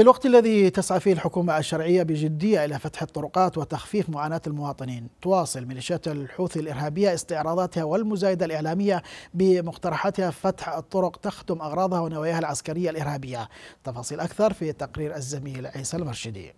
في الوقت الذي تسعى فيه الحكومة الشرعية بجدية إلى فتح الطرقات وتخفيف معاناة المواطنين تواصل ميليشيات الحوثي الإرهابية استعراضاتها والمزايدة الإعلامية بمقترحاتها فتح الطرق تخدم أغراضها ونواياها العسكرية الإرهابية تفاصيل أكثر في تقرير الزميل عيسى المرشدي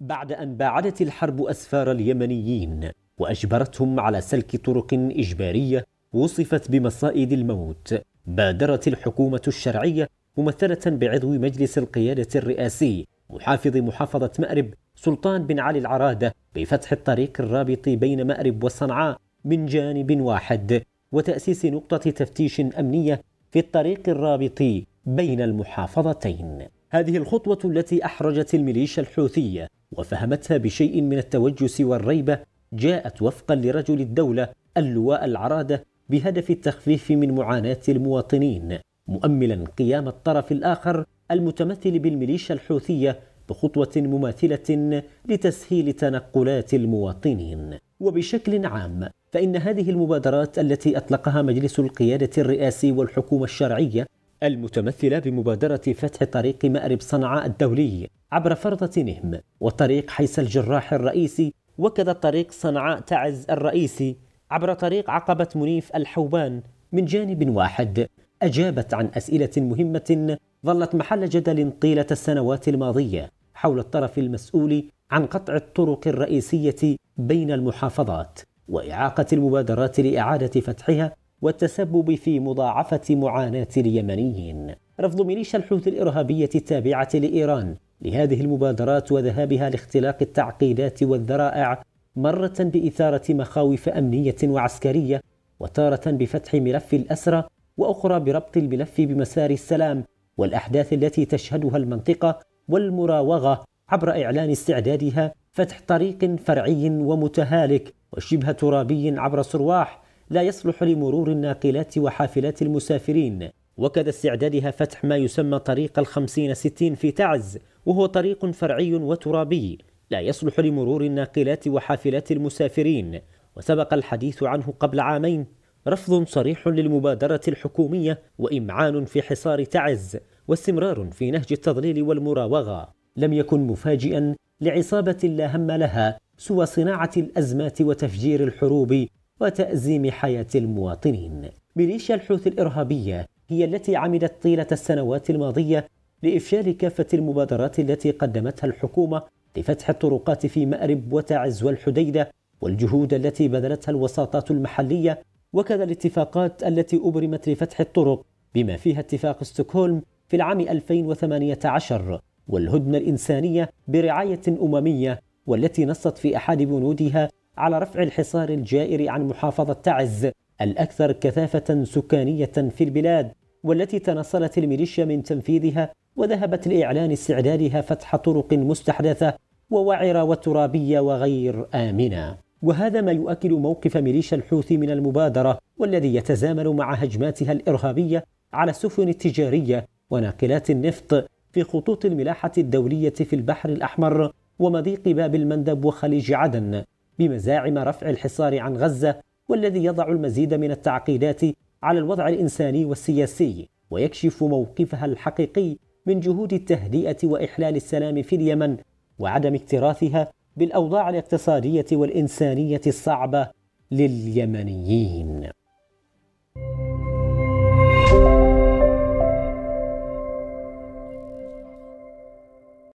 بعد أن باعدت الحرب أسفار اليمنيين وأجبرتهم على سلك طرق إجبارية وصفت بمصائد الموت بادرت الحكومة الشرعية ممثلة بعضو مجلس القيادة الرئاسي محافظ محافظة مأرب سلطان بن علي العرادة بفتح الطريق الرابط بين مأرب وصنعاء من جانب واحد وتأسيس نقطة تفتيش أمنية في الطريق الرابط بين المحافظتين هذه الخطوة التي أحرجت الميليشيا الحوثية وفهمتها بشيء من التوجس والريبة جاءت وفقا لرجل الدولة اللواء العرادة بهدف التخفيف من معاناة المواطنين مؤملا قيام الطرف الآخر المتمثل بالميليشيا الحوثية بخطوة مماثلة لتسهيل تنقلات المواطنين وبشكل عام فإن هذه المبادرات التي أطلقها مجلس القيادة الرئاسي والحكومة الشرعية المتمثلة بمبادرة فتح طريق مأرب صنعاء الدولي عبر فرضة نهم وطريق حيس الجراح الرئيسي وكذا طريق صنعاء تعز الرئيسي عبر طريق عقبة منيف الحوبان من جانب واحد أجابت عن أسئلة مهمة ظلت محل جدل طيلة السنوات الماضية حول الطرف المسؤول عن قطع الطرق الرئيسية بين المحافظات وإعاقة المبادرات لإعادة فتحها والتسبب في مضاعفة معاناة اليمنيين رفض ميليشيا الحوثي الإرهابية التابعة لإيران لهذه المبادرات وذهابها لاختلاق التعقيدات والذرائع مرة بإثارة مخاوف أمنية وعسكرية وتارة بفتح ملف الأسرى واخرى بربط الملف بمسار السلام والاحداث التي تشهدها المنطقه والمراوغه عبر اعلان استعدادها فتح طريق فرعي ومتهالك وشبه ترابي عبر سرواح لا يصلح لمرور الناقلات وحافلات المسافرين وكذا استعدادها فتح ما يسمى طريق الخمسين ستين في تعز وهو طريق فرعي وترابي لا يصلح لمرور الناقلات وحافلات المسافرين وسبق الحديث عنه قبل عامين رفض صريح للمبادرة الحكومية وإمعان في حصار تعز واستمرار في نهج التضليل والمراوغة لم يكن مفاجئا لعصابة لا هم لها سوى صناعة الأزمات وتفجير الحروب وتأزيم حياة المواطنين ميليشيا الحوثي الإرهابية هي التي عملت طيلة السنوات الماضية لإفشال كافة المبادرات التي قدمتها الحكومة لفتح الطرقات في مأرب وتعز والحديدة والجهود التي بذلتها الوساطات المحلية وكذا الاتفاقات التي أبرمت لفتح الطرق بما فيها اتفاق ستوكهولم في العام 2018 والهدنة الإنسانية برعاية أممية والتي نصت في أحد بنودها على رفع الحصار الجائر عن محافظة تعز الأكثر كثافة سكانية في البلاد والتي تنصلت الميليشيا من تنفيذها وذهبت لإعلان استعدادها فتح طرق مستحدثة ووعرة وترابية وغير آمنة وهذا ما يؤكد موقف ميليشيا الحوثي من المبادرة والذي يتزامن مع هجماتها الإرهابية على السفن التجارية وناقلات النفط في خطوط الملاحة الدولية في البحر الأحمر ومضيق باب المندب وخليج عدن بمزاعم رفع الحصار عن غزة والذي يضع المزيد من التعقيدات على الوضع الإنساني والسياسي ويكشف موقفها الحقيقي من جهود التهدئة وإحلال السلام في اليمن وعدم اكتراثها بالاوضاع الاقتصاديه والانسانيه الصعبه لليمنيين